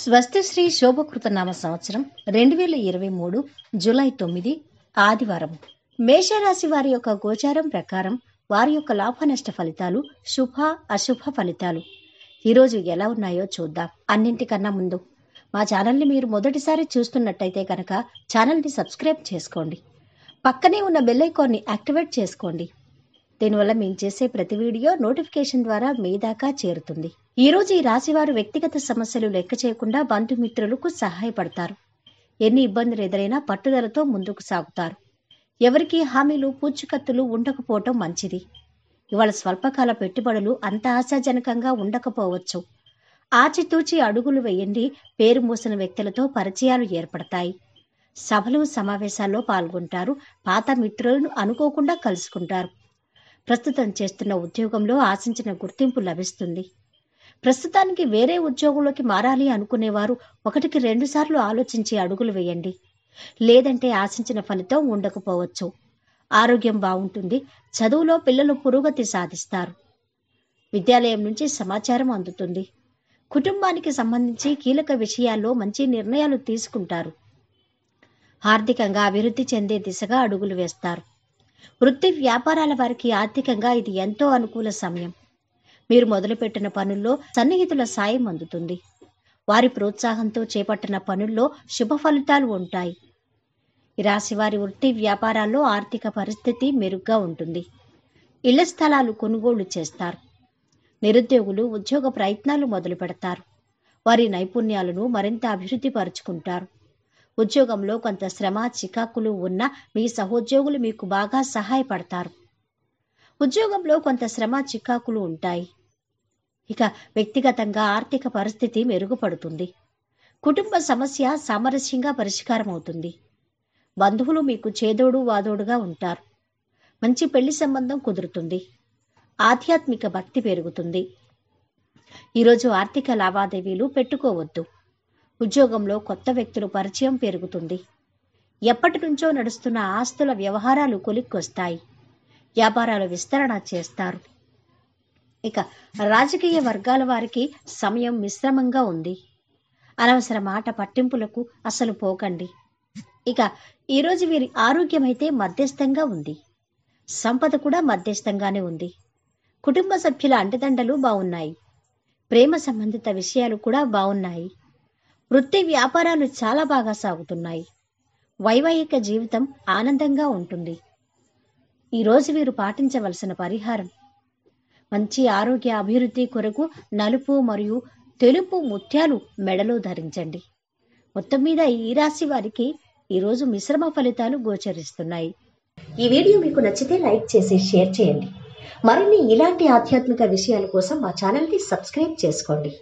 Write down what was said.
స్వస్తిశ్రీ శోభకృత నామ సంవత్సరం రెండు వేల ఇరవై మూడు జూలై తొమ్మిది ఆదివారం మేషరాశి వారి యొక్క గోచారం ప్రకారం వారి యొక్క లాభనష్ట ఫలితాలు శుభ అశుభ ఫలితాలు ఈరోజు ఎలా ఉన్నాయో చూద్దాం అన్నింటికన్నా ముందు మా ఛానల్ని మీరు మొదటిసారి చూస్తున్నట్టయితే కనుక ఛానల్ని సబ్స్క్రైబ్ చేసుకోండి పక్కనే ఉన్న బెల్లైకాన్ని యాక్టివేట్ చేసుకోండి దీనివల్ల మేము చేసే ప్రతి వీడియో నోటిఫికేషన్ ద్వారా మీ దాకా చేరుతుంది ఈరోజు ఈ రాశివారు వ్యక్తిగత సమస్యలు లెక్క చేయకుండా బంధుమిత్రులకు సహాయపడతారు ఎన్ని ఇబ్బందులు ఎదురైనా పట్టుదలతో ముందుకు సాగుతారు ఎవరికి హామీలు పూచికత్తులు ఉండకపోవటం మంచిది ఇవాళ స్వల్పకాల పెట్టుబడులు అంత ఆశాజనకంగా ఉండకపోవచ్చు ఆచితూచి అడుగులు వేయండి పేరు మూసిన వ్యక్తులతో పరిచయాలు ఏర్పడతాయి సభలు సమావేశాల్లో పాల్గొంటారు పాత మిత్రులను అనుకోకుండా కలుసుకుంటారు ప్రస్తుతం చేస్తున్న ఉద్యోగంలో ఆశించిన గుర్తింపు లభిస్తుంది ప్రస్తుతానికి వేరే ఉద్యోగంలోకి మారాలి అనుకునేవారు ఒకటికి రెండుసార్లు ఆలోచించి అడుగులు వేయండి లేదంటే ఆశించిన ఫలితం ఉండకపోవచ్చు ఆరోగ్యం బాగుంటుంది చదువులో పిల్లలు పురోగతి సాధిస్తారు విద్యాలయం నుంచి సమాచారం అందుతుంది కుటుంబానికి సంబంధించి కీలక విషయాల్లో మంచి నిర్ణయాలు తీసుకుంటారు ఆర్థికంగా అభివృద్ధి చెందే దిశగా అడుగులు వేస్తారు వృత్తి వ్యాపారాల వారికి ఆర్థికంగా ఇది ఎంతో అనుకూల సమయం మీరు మొదలుపెట్టిన పనుల్లో సన్నిహితుల సాయం అందుతుంది వారి ప్రోత్సాహంతో చేపట్టిన పనుల్లో శుభ ఫలితాలు ఉంటాయి రాశివారి వృత్తి వ్యాపారాల్లో ఆర్థిక పరిస్థితి మెరుగ్గా ఉంటుంది ఇళ్ల స్థలాలు కొనుగోలు చేస్తారు నిరుద్యోగులు ఉద్యోగ ప్రయత్నాలు మొదలు పెడతారు వారి నైపుణ్యాలను మరింత అభివృద్ధి పరుచుకుంటారు ఉద్యోగంలో కొంత శ్రమ చికాకులు ఉన్న మీ సహోద్యోగులు మీకు బాగా సహాయపడతారు ఉద్యోగంలో కొంత శ్రమ చికాకులు ఉంటాయి ఇక వ్యక్తిగతంగా ఆర్థిక పరిస్థితి మెరుగుపడుతుంది కుటుంబ సమస్య సామరస్యంగా పరిష్కారం అవుతుంది బంధువులు మీకు చేదోడు వాదోడుగా ఉంటారు మంచి పెళ్లి సంబంధం కుదురుతుంది ఆధ్యాత్మిక భక్తి పెరుగుతుంది ఈరోజు ఆర్థిక లావాదేవీలు పెట్టుకోవద్దు ఉద్యోగంలో కొత్త వ్యక్తులు పరిచయం పెరుగుతుంది ఎప్పటి నుంచో నడుస్తున్న ఆస్తుల వ్యవహారాలు కొలిక్కొస్తాయి వ్యాపారాలు విస్తరణ చేస్తారు ఇక రాజకీయ వర్గాల వారికి సమయం మిశ్రమంగా ఉంది అనవసర మాట పట్టింపులకు అసలు పోకండి ఇక ఈరోజు వీరి ఆరోగ్యం అయితే మధ్యస్థంగా ఉంది సంపద కూడా మధ్యస్థంగానే ఉంది కుటుంబ సభ్యుల అంటదండలు బాగున్నాయి ప్రేమ సంబంధిత విషయాలు కూడా బాగున్నాయి వృత్తి వ్యాపారాలు చాలా బాగా సాగుతున్నాయి వైవాహిక జీవితం ఆనందంగా ఉంటుంది ఈరోజు వీరు పాటించవలసిన పరిహారం మంచి ఆరోగ్య అభివృద్ధి కొరకు నలుపు మరియు తెలుపు ముత్యాలు మెడలో ధరించండి మొత్తం మీద ఈ రాశి వారికి ఈరోజు మిశ్రమ ఫలితాలు గోచరిస్తున్నాయి ఈ వీడియో మీకు నచ్చితే లైక్ చేసి షేర్ చేయండి మరిన్ని ఇలాంటి ఆధ్యాత్మిక విషయాల కోసం మా ఛానల్ని సబ్స్క్రైబ్ చేసుకోండి